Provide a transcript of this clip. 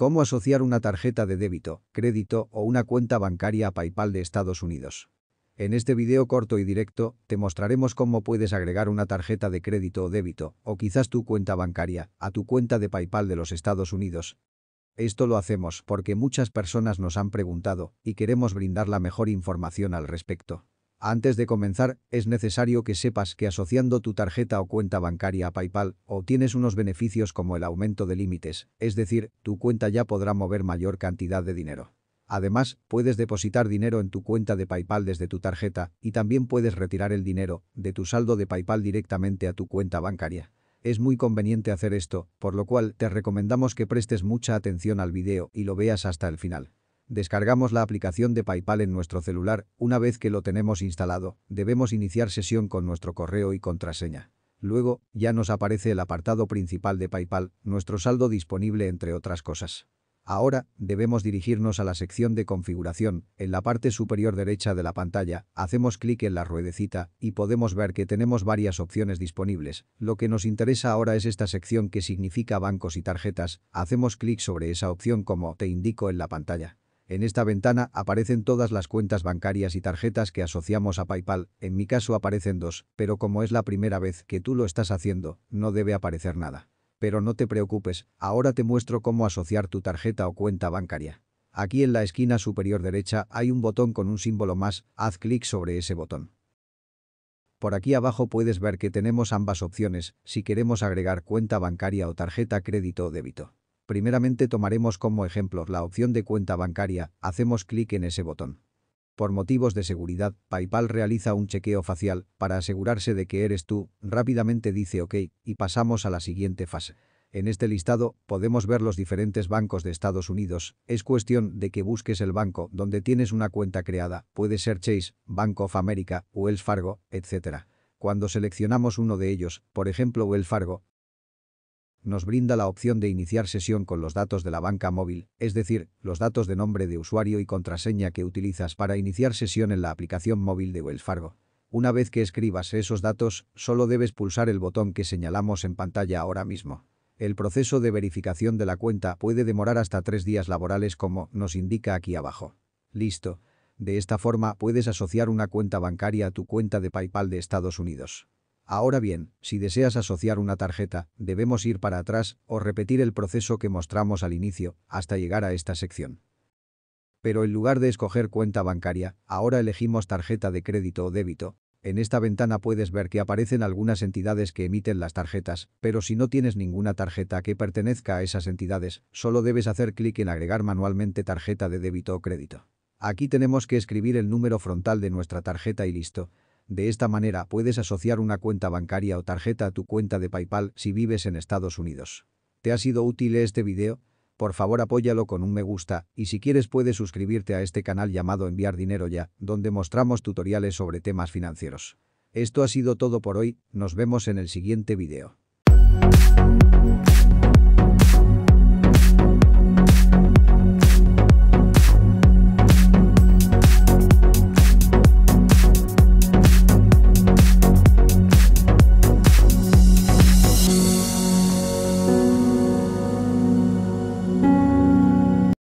Cómo asociar una tarjeta de débito, crédito o una cuenta bancaria a PayPal de Estados Unidos. En este video corto y directo, te mostraremos cómo puedes agregar una tarjeta de crédito o débito, o quizás tu cuenta bancaria, a tu cuenta de PayPal de los Estados Unidos. Esto lo hacemos porque muchas personas nos han preguntado y queremos brindar la mejor información al respecto. Antes de comenzar, es necesario que sepas que asociando tu tarjeta o cuenta bancaria a PayPal obtienes unos beneficios como el aumento de límites, es decir, tu cuenta ya podrá mover mayor cantidad de dinero. Además, puedes depositar dinero en tu cuenta de PayPal desde tu tarjeta y también puedes retirar el dinero de tu saldo de PayPal directamente a tu cuenta bancaria. Es muy conveniente hacer esto, por lo cual te recomendamos que prestes mucha atención al video y lo veas hasta el final. Descargamos la aplicación de PayPal en nuestro celular. Una vez que lo tenemos instalado, debemos iniciar sesión con nuestro correo y contraseña. Luego, ya nos aparece el apartado principal de PayPal, nuestro saldo disponible entre otras cosas. Ahora, debemos dirigirnos a la sección de configuración. En la parte superior derecha de la pantalla, hacemos clic en la ruedecita y podemos ver que tenemos varias opciones disponibles. Lo que nos interesa ahora es esta sección que significa bancos y tarjetas. Hacemos clic sobre esa opción como te indico en la pantalla. En esta ventana aparecen todas las cuentas bancarias y tarjetas que asociamos a PayPal, en mi caso aparecen dos, pero como es la primera vez que tú lo estás haciendo, no debe aparecer nada. Pero no te preocupes, ahora te muestro cómo asociar tu tarjeta o cuenta bancaria. Aquí en la esquina superior derecha hay un botón con un símbolo más, haz clic sobre ese botón. Por aquí abajo puedes ver que tenemos ambas opciones si queremos agregar cuenta bancaria o tarjeta crédito o débito. Primeramente tomaremos como ejemplo la opción de cuenta bancaria, hacemos clic en ese botón. Por motivos de seguridad, PayPal realiza un chequeo facial para asegurarse de que eres tú, rápidamente dice OK y pasamos a la siguiente fase. En este listado podemos ver los diferentes bancos de Estados Unidos, es cuestión de que busques el banco donde tienes una cuenta creada, puede ser Chase, Bank of America, Wells Fargo, etc. Cuando seleccionamos uno de ellos, por ejemplo Wells Fargo, nos brinda la opción de iniciar sesión con los datos de la banca móvil, es decir, los datos de nombre de usuario y contraseña que utilizas para iniciar sesión en la aplicación móvil de Wells Fargo. Una vez que escribas esos datos, solo debes pulsar el botón que señalamos en pantalla ahora mismo. El proceso de verificación de la cuenta puede demorar hasta tres días laborales como nos indica aquí abajo. Listo. De esta forma puedes asociar una cuenta bancaria a tu cuenta de PayPal de Estados Unidos. Ahora bien, si deseas asociar una tarjeta, debemos ir para atrás o repetir el proceso que mostramos al inicio hasta llegar a esta sección. Pero en lugar de escoger cuenta bancaria, ahora elegimos tarjeta de crédito o débito. En esta ventana puedes ver que aparecen algunas entidades que emiten las tarjetas, pero si no tienes ninguna tarjeta que pertenezca a esas entidades, solo debes hacer clic en agregar manualmente tarjeta de débito o crédito. Aquí tenemos que escribir el número frontal de nuestra tarjeta y listo. De esta manera puedes asociar una cuenta bancaria o tarjeta a tu cuenta de PayPal si vives en Estados Unidos. ¿Te ha sido útil este video? Por favor apóyalo con un me gusta y si quieres puedes suscribirte a este canal llamado Enviar Dinero Ya, donde mostramos tutoriales sobre temas financieros. Esto ha sido todo por hoy, nos vemos en el siguiente video.